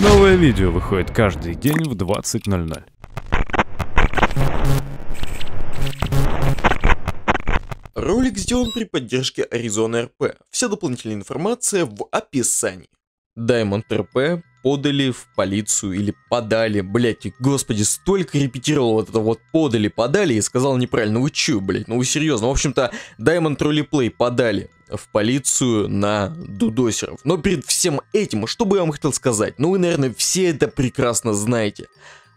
Новое видео выходит каждый день в 20.00. Ролик сделан при поддержке Arizona RP. Вся дополнительная информация в описании. Diamond RP подали в полицию или подали, блять, господи, столько репетировал вот это вот подали, подали и сказал неправильно, вы чё, блять, ну вы серьезно, в общем-то, Diamond Roleplay подали в полицию на дудосеров. Но перед всем этим, что бы я вам хотел сказать? Ну вы, наверное, все это прекрасно знаете.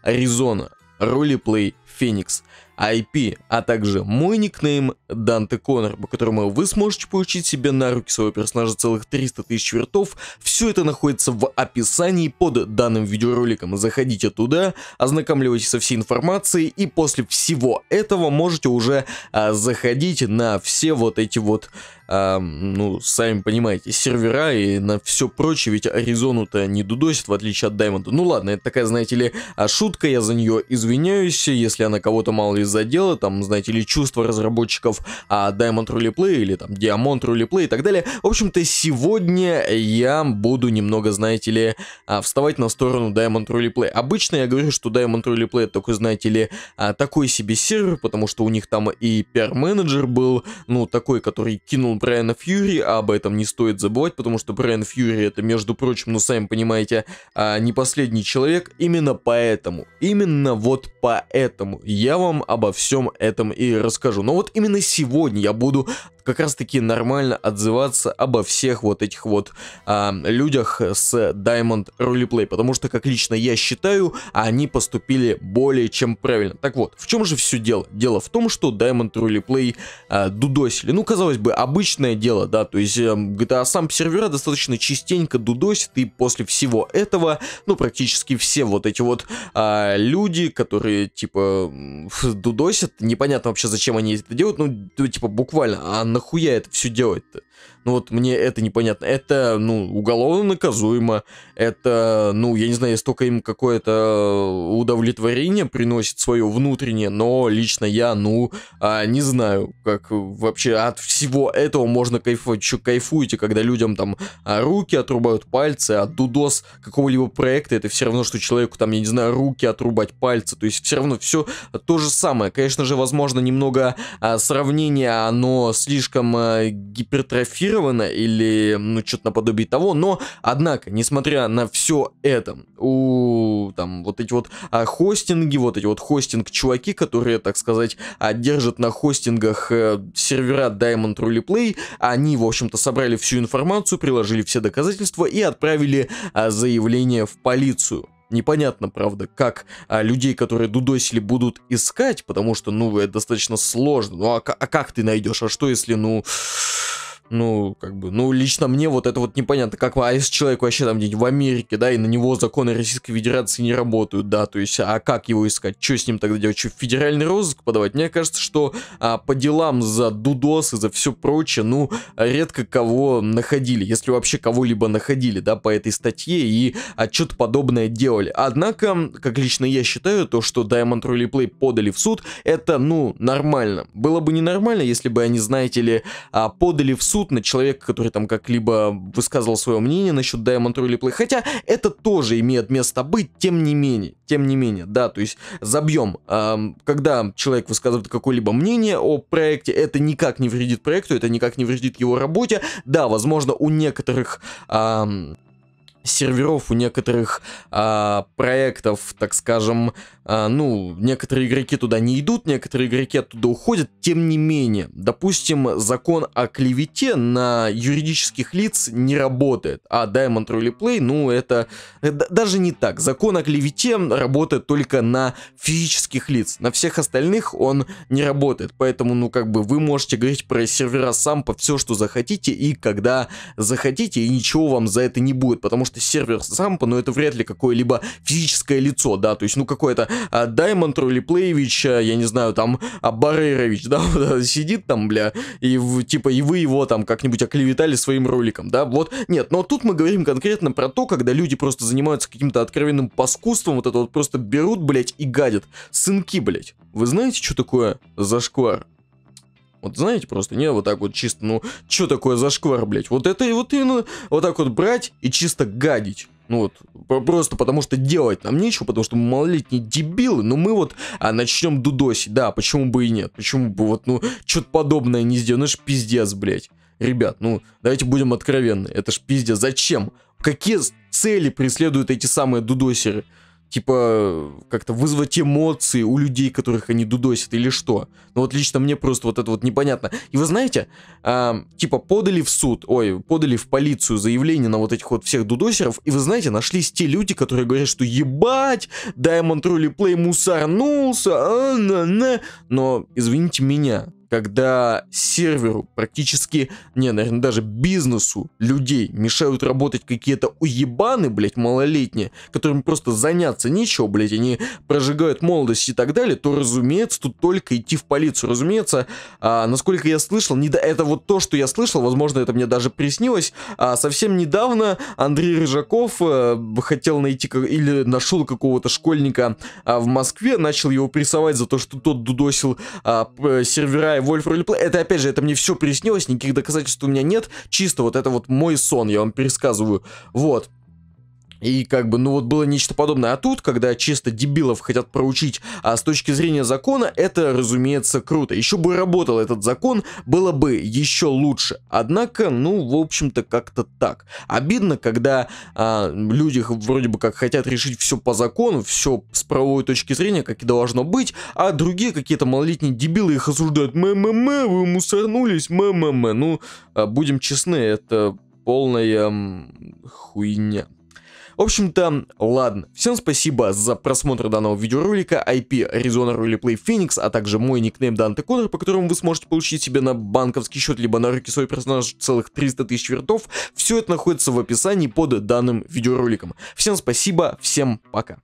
Аризона, ролеплей, Феникс, IP, а также мой никнейм Данте Коннор, по которому вы сможете получить себе на руки своего персонажа целых 300 тысяч вертов. Все это находится в описании под данным видеороликом. Заходите туда, ознакомливайтесь со всей информацией и после всего этого можете уже а, заходить на все вот эти вот, а, ну, сами понимаете, сервера и на все прочее, ведь Аризону-то не дудосит, в отличие от Даймонда. Ну ладно, это такая, знаете ли, а, шутка, я за нее извиняюсь, если несмотря на кого-то мало из-за дела, там, знаете или чувства разработчиков а Diamond Roleplay или там Diamond Roleplay и так далее. В общем-то, сегодня я буду немного, знаете ли, а, вставать на сторону Diamond Roleplay. Обычно я говорю, что Diamond Roleplay это такой, знаете ли, а, такой себе сервер, потому что у них там и пиар-менеджер был, ну, такой, который кинул Брайана Фьюри, а об этом не стоит забывать, потому что Брайан Фьюри это, между прочим, ну, сами понимаете, не последний человек. Именно поэтому, именно вот поэтому я вам обо всем этом и расскажу. Но вот именно сегодня я буду как раз-таки нормально отзываться обо всех вот этих вот а, людях с Diamond Roleplay, потому что, как лично я считаю, они поступили более чем правильно. Так вот, в чем же все дело? Дело в том, что Diamond Roleplay а, дудосили. Ну, казалось бы, обычное дело, да, то есть э, эм, GTA сам сервера достаточно частенько дудосит, и после всего этого, ну, практически все вот эти вот а, люди, которые, типа, дудосят, непонятно вообще, зачем они это делают, ну, типа, буквально, а нахуя это все делать-то? Ну вот мне это непонятно. Это, ну, уголовно наказуемо. Это, ну, я не знаю, столько им какое-то э, удовлетворение приносит свое внутреннее, но лично я, ну, а, не знаю, как вообще от всего этого можно кайфовать. Еще кайфуете, когда людям там а, руки отрубают, пальцы, от а дудос какого-либо проекта, это все равно, что человеку там, я не знаю, руки отрубать, пальцы. То есть все равно все то же самое. Конечно же, возможно, немного а, сравнение, оно слишком а, э, гипертрофировано графировано или, ну, что-то наподобие того, но, однако, несмотря на все это, у, там, вот эти вот а, хостинги, вот эти вот хостинг-чуваки, которые, так сказать, а, держат на хостингах а, сервера Diamond Rally Play, они, в общем-то, собрали всю информацию, приложили все доказательства и отправили а, заявление в полицию. Непонятно, правда, как а, людей, которые дудосили, будут искать, потому что, ну, это достаточно сложно. Ну, а, а как ты найдешь? А что если, ну, ну, как бы, ну, лично мне вот это вот непонятно, как, а если человек вообще там где-нибудь в Америке, да, и на него законы Российской Федерации не работают, да, то есть, а как его искать, что с ним тогда делать, что федеральный розыск подавать? Мне кажется, что а, по делам за дудос и за все прочее, ну, редко кого находили, если вообще кого-либо находили, да, по этой статье и а, что-то подобное делали. Однако, как лично я считаю, то, что Diamond Rally Play подали в суд, это, ну, нормально. Было бы ненормально, если бы они, знаете ли, а, подали в суд суд на человека, который там как-либо высказывал свое мнение насчет Diamond Rally Play. Хотя это тоже имеет место быть, тем не менее. Тем не менее, да, то есть забьем. Э, когда человек высказывает какое-либо мнение о проекте, это никак не вредит проекту, это никак не вредит его работе. Да, возможно, у некоторых... Э, серверов у некоторых а, проектов, так скажем, а, ну, некоторые игроки туда не идут, некоторые игроки оттуда уходят, тем не менее, допустим, закон о клевете на юридических лиц не работает, а Diamond Rally ну, это э, даже не так, закон о клевете работает только на физических лиц, на всех остальных он не работает, поэтому, ну, как бы, вы можете говорить про сервера сам по все, что захотите и когда захотите, и ничего вам за это не будет, потому что что сервер Сампа, но это вряд ли какое-либо физическое лицо, да, то есть, ну, какой-то а, Даймонд Ролиплеевич, а, я не знаю, там, а, Барейрович, да, вот, сидит там, бля, и, типа, и вы его там как-нибудь оклеветали своим роликом, да, вот, нет, но тут мы говорим конкретно про то, когда люди просто занимаются каким-то откровенным паскудством, вот это вот просто берут, блядь, и гадят. Сынки, блядь, вы знаете, что такое зашквар? Вот знаете, просто не вот так вот чисто, ну, что такое за шквар, блядь? Вот это и вот именно вот так вот брать и чисто гадить. Ну вот, просто потому что делать нам нечего, потому что мы малолетние дебилы, но мы вот а, начнем дудосить, да, почему бы и нет, почему бы вот, ну, что-то подобное не сделаем, ну ж пиздец, блядь. Ребят, ну, давайте будем откровенны, это ж пиздец, зачем? Какие цели преследуют эти самые дудосеры? типа, как-то вызвать эмоции у людей, которых они дудосят или что. Ну вот лично мне просто вот это вот непонятно. И вы знаете, э, типа подали в суд, ой, подали в полицию заявление на вот этих вот всех дудосеров, и вы знаете, нашлись те люди, которые говорят, что ебать, Diamond Truly Play мусорнулся, а -на -на. но извините меня, когда серверу практически, не, наверное, даже бизнесу людей мешают работать какие-то уебаны, блядь, малолетние, которым просто заняться нечего, блядь, они прожигают молодость и так далее, то, разумеется, тут только идти в полицию, разумеется, а, насколько я слышал, не до... это вот то, что я слышал, возможно, это мне даже приснилось, а совсем недавно Андрей Рыжаков а, хотел найти, как... или нашел какого-то школьника а, в Москве, начал его прессовать за то, что тот дудосил а, сервера играя Wolf Roleplay, это опять же, это мне все приснилось, никаких доказательств у меня нет, чисто вот это вот мой сон, я вам пересказываю. Вот. И как бы, ну вот было нечто подобное. А тут, когда чисто дебилов хотят проучить, а с точки зрения закона, это, разумеется, круто. Еще бы работал этот закон, было бы еще лучше. Однако, ну, в общем-то, как-то так. Обидно, когда а, люди вроде бы как хотят решить все по закону, все с правовой точки зрения, как и должно быть, а другие какие-то малолетние дебилы их осуждают. Мэ-мэ-мэ, вы мусорнулись, мэ-мэ-мэ. Ну, а, будем честны, это полная хуйня. В общем-то, ладно. Всем спасибо за просмотр данного видеоролика, IP Arizona Roleplay Phoenix, а также мой никнейм Данте Коннор, по которому вы сможете получить себе на банковский счет, либо на руки свой персонаж целых 300 тысяч вертов. Все это находится в описании под данным видеороликом. Всем спасибо, всем пока.